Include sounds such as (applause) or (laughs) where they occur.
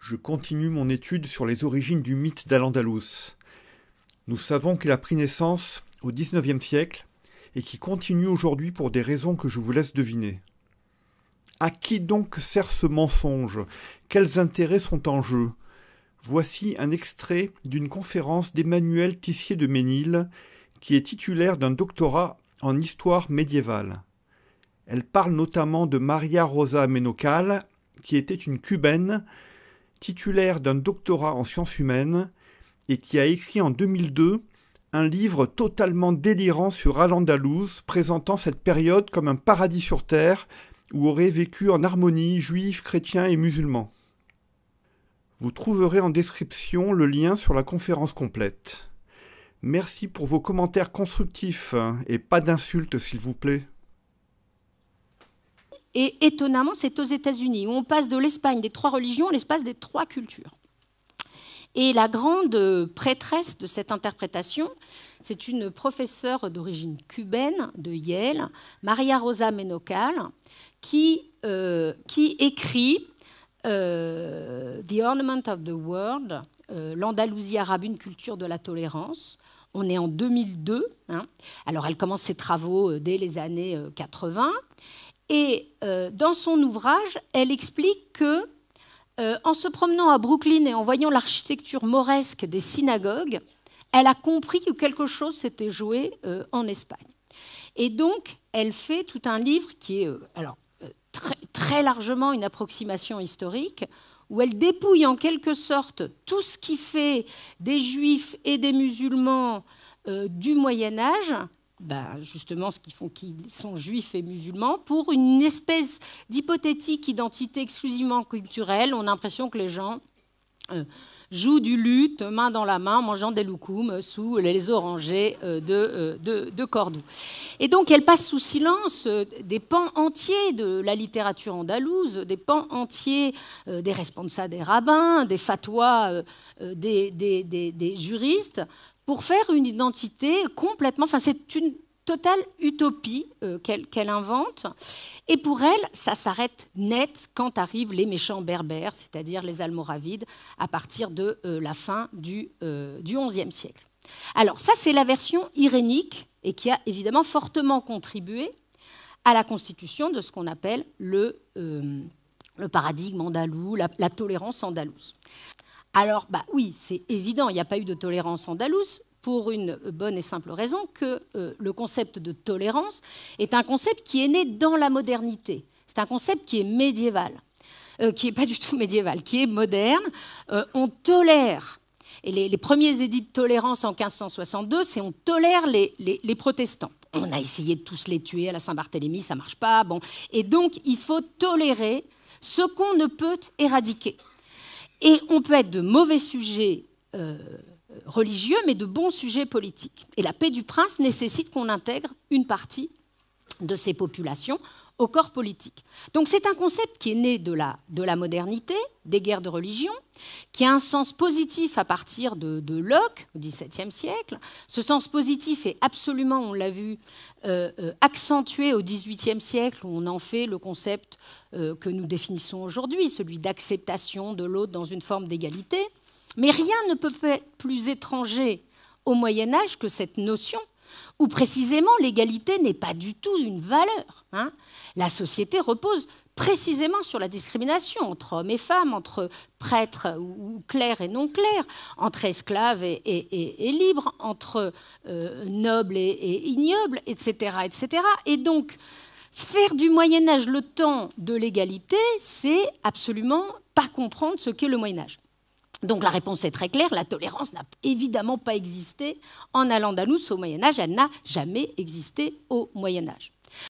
je continue mon étude sur les origines du mythe dal Nous savons qu'il a pris naissance au XIXe siècle et qui continue aujourd'hui pour des raisons que je vous laisse deviner. À qui donc sert ce mensonge Quels intérêts sont en jeu Voici un extrait d'une conférence d'Emmanuel Tissier de Ménil, qui est titulaire d'un doctorat en histoire médiévale. Elle parle notamment de Maria Rosa Menocal, qui était une cubaine titulaire d'un doctorat en sciences humaines et qui a écrit en 2002 un livre totalement délirant sur al andalus présentant cette période comme un paradis sur terre où auraient vécu en harmonie juifs, chrétiens et musulmans. Vous trouverez en description le lien sur la conférence complète. Merci pour vos commentaires constructifs et pas d'insultes s'il vous plaît. Et étonnamment, c'est aux États-Unis, où on passe de l'Espagne des trois religions à l'espace des trois cultures. Et la grande prêtresse de cette interprétation, c'est une professeure d'origine cubaine de Yale, Maria Rosa Menocal, euh, qui, écrit euh, The Ornament of the World, euh, l'Andalousie arabe, une culture de la tolérance. On est en 2002. Hein. Alors elle commence ses travaux dès les années 80. Et euh, dans son ouvrage, elle explique que, euh, en se promenant à Brooklyn et en voyant l'architecture mauresque des synagogues, elle a compris que quelque chose s'était joué euh, en Espagne. Et donc, elle fait tout un livre qui est alors, très, largement une approximation historique, où elle dépouille en quelque sorte tout ce qui fait des juifs et des musulmans du Moyen Âge bah, justement ce qui font qu'ils sont juifs et musulmans, pour une espèce d'hypothétique identité exclusivement culturelle. On a l'impression que les gens euh, jouent du luth, main dans la main, mangeant des loukoums sous les orangers euh, euh, de, Cordoue. Et donc elle passe sous silence des pans entiers de la littérature andalouse, des pans entiers des responsables des rabbins, des fatwas des juristes, pour faire une identité complètement... Enfin, c'est une totale utopie euh, qu'elle invente. Et pour elle, ça s'arrête net quand arrivent les méchants berbères, c'est-à-dire les Almoravides, à partir de euh, la fin du, XIe euh, siècle. Alors ça, c'est la version irénique et qui a évidemment fortement contribué à la constitution de ce qu'on appelle le, paradigme andalou, la tolérance andalouse. Alors, bah oui, c'est évident, il n'y a pas eu de tolérance andalouse pour une bonne et simple raison que euh, le concept de tolérance est un concept qui est né dans la modernité. C'est un concept qui est médiéval, euh, qui n'est pas du tout (laughs) médiéval, qui est moderne. Euh, on tolère, et les, premiers édits de tolérance en 1562, c'est on tolère les, protestants on a essayé de tous les tuer à la Saint-Barthélemy, ça marche pas. Bon, et donc il faut tolérer ce qu'on ne peut éradiquer. Et on peut être de mauvais sujets euh, religieux, mais de bons sujets politiques. Et la paix du prince nécessite qu'on intègre une partie de ces populations au corps politique. Donc c'est un concept qui est né de la, de la, modernité, des guerres de religion, qui a un sens positif à partir de, Locke au XVIIe siècle. Ce sens positif est absolument, on l'a vu, euh, euh, accentué au XVIIIe siècle, où on en fait le concept euh, que nous définissons aujourd'hui, celui d'acceptation de l'autre dans une forme d'égalité. Mais rien ne peut être plus étranger au Moyen Âge que cette notion où précisément l'égalité n'est pas du tout une valeur. Hein. La société repose précisément sur la discrimination entre hommes et femmes, entre prêtres ou clercs et non clercs, entre esclaves et, libres, entre euh, nobles et, ignobles, etc., etc. Et donc, faire du Moyen Âge le temps de l'égalité, c'est absolument pas comprendre ce qu'est le Moyen Âge. Donc la réponse est très claire, la tolérance n'a évidemment pas existé en Al-Andalus au Moyen Âge, elle n'a jamais existé au Moyen Âge.